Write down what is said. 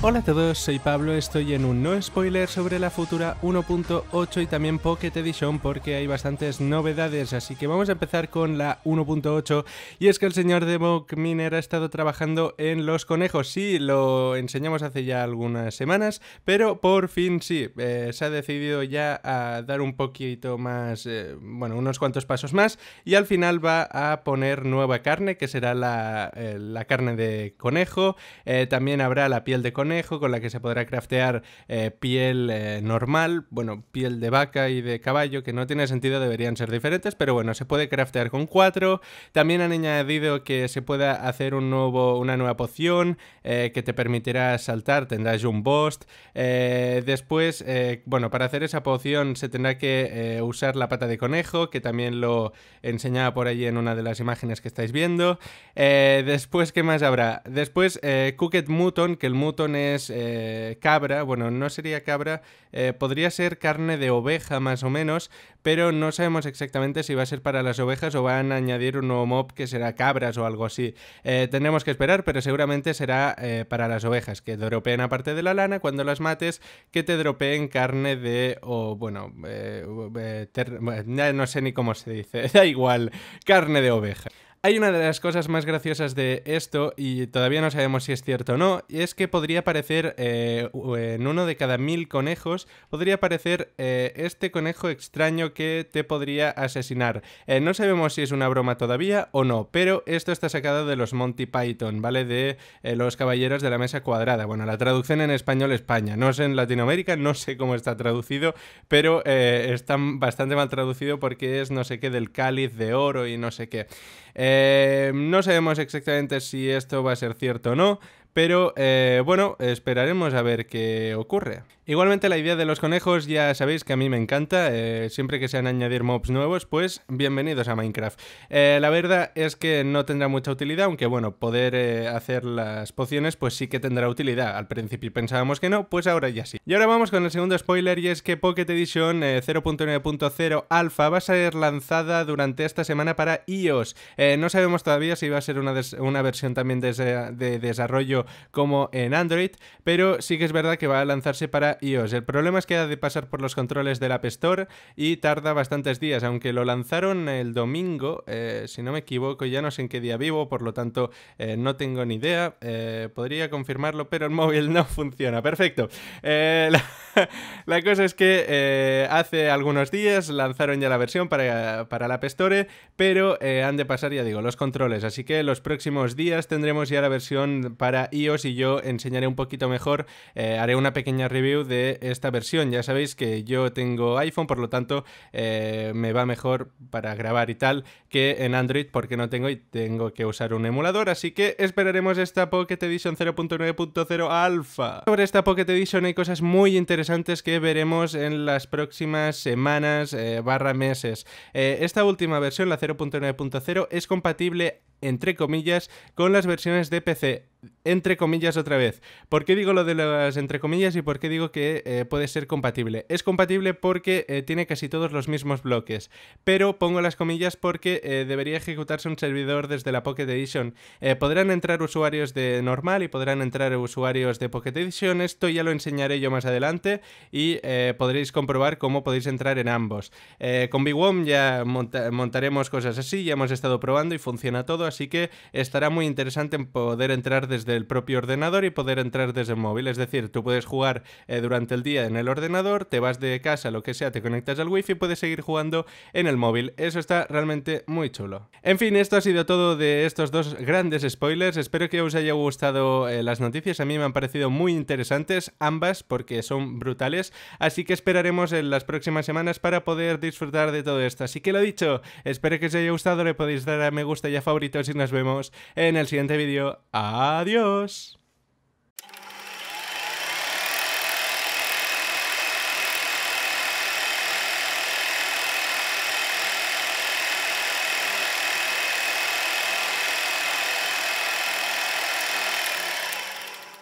Hola a todos, soy Pablo, estoy en un no spoiler sobre la futura 1.8 y también Pocket Edition porque hay bastantes novedades, así que vamos a empezar con la 1.8 y es que el señor de Miner ha estado trabajando en los conejos, sí, lo enseñamos hace ya algunas semanas, pero por fin sí, eh, se ha decidido ya a dar un poquito más, eh, bueno, unos cuantos pasos más y al final va a poner nueva carne que será la eh, carne de conejo, también habrá la piel de conejo, con la que se podrá craftear eh, piel eh, normal, bueno, piel de vaca y de caballo, que no tiene sentido, deberían ser diferentes, pero bueno, se puede craftear con cuatro. También han añadido que se pueda hacer un nuevo, una nueva poción eh, que te permitirá saltar, tendrás un boss. después, bueno, para hacer esa poción se tendrá que usar la pata de conejo, que también lo enseñaba por allí en una de las imágenes que estáis viendo. después, ¿qué más habrá? Después, Cooked Muton, que el Mutton eh, cabra, bueno, no sería cabra, eh, podría ser carne de oveja más o menos, pero no sabemos exactamente si va a ser para las ovejas o van a añadir un nuevo mob que será cabras o algo así. tenemos eh, tendremos que esperar, pero seguramente será para las ovejas, que dropeen aparte de la lana cuando las mates, que te dropeen carne de, o bueno, no sé ni cómo se dice, da igual, carne de oveja. Hay una de las cosas más graciosas de esto, y todavía no sabemos si es cierto o no, es que podría aparecer eh, en uno de cada mil conejos, podría aparecer eh, este conejo extraño que te podría asesinar. Eh, no sabemos si es una broma todavía o no, pero esto está sacado de los Monty Python, ¿vale? De los Caballeros de la Mesa Cuadrada. Bueno, la traducción en español España, no sé en Latinoamérica, no sé cómo está traducido, pero está bastante mal traducido porque es no sé qué del cáliz de oro y no sé qué. Eh, eh, no sabemos exactamente si esto va a ser cierto o no. Pero eh, bueno, esperaremos a ver qué ocurre. Igualmente la idea de los conejos ya sabéis que a mí me encanta, eh, siempre que sean añadir mobs nuevos, pues bienvenidos a Minecraft. Eh, la verdad es que no tendrá mucha utilidad, aunque bueno, poder hacer las pociones pues sí que tendrá utilidad. Al principio pensábamos que no, pues ahora ya sí. Y ahora vamos con el segundo spoiler y es que Pocket Edition 0.9.0 Alpha va a ser lanzada durante esta semana para iOS. no sabemos todavía si va a ser una, versión también de desarrollo como en Android, pero sí que es verdad que va a lanzarse para iOS. El problema es que ha de pasar por los controles del App Store y tarda bastantes días, aunque lo lanzaron el domingo, eh, si no me equivoco, ya no sé en qué día vivo, por lo tanto eh, no tengo ni idea, eh, podría confirmarlo, pero el móvil no funciona. Perfecto. La, cosa es que hace algunos días lanzaron ya la versión para, para la App Store, pero han de pasar, ya digo, los controles, así que los próximos días tendremos ya la versión para y iOS y yo enseñaré un poquito mejor, eh, haré una pequeña review de esta versión. Ya sabéis que yo tengo iPhone, por lo tanto eh, me va mejor para grabar y tal que en Android porque no tengo y tengo que usar un emulador. Así que esperaremos esta Pocket Edition 0.9.0 Alpha. Sobre esta Pocket Edition hay cosas muy interesantes que veremos en las próximas semanas eh, barra meses. esta última versión, la 0.9.0, es compatible entre comillas, con las versiones de PC entre comillas otra vez. ¿Por qué digo lo de las entre comillas y por qué digo que eh, puede ser compatible? Es compatible porque eh, tiene casi todos los mismos bloques, pero pongo las comillas porque eh, debería ejecutarse un servidor desde la Pocket Edition. podrán entrar usuarios de normal y podrán entrar usuarios de Pocket Edition, esto ya lo enseñaré yo más adelante y podréis comprobar cómo podéis entrar en ambos. con BWOM ya montaremos cosas así, ya hemos estado probando y funciona todo, así que estará muy interesante en poder entrar desde el propio ordenador y poder entrar desde el móvil. Es decir, tú puedes jugar eh, durante el día en el ordenador, te vas de casa, lo que sea, te conectas al wifi y puedes seguir jugando en el móvil. Eso está realmente muy chulo. En fin, esto ha sido todo de estos dos grandes spoilers. Espero que os haya gustado eh, las noticias. A mí me han parecido muy interesantes ambas porque son brutales. Así que esperaremos en las próximas semanas para poder disfrutar de todo esto. Así que lo dicho, espero que os haya gustado. Le podéis dar a me gusta y a favoritos y nos vemos en el siguiente vídeo. ¡Adiós! Adiós.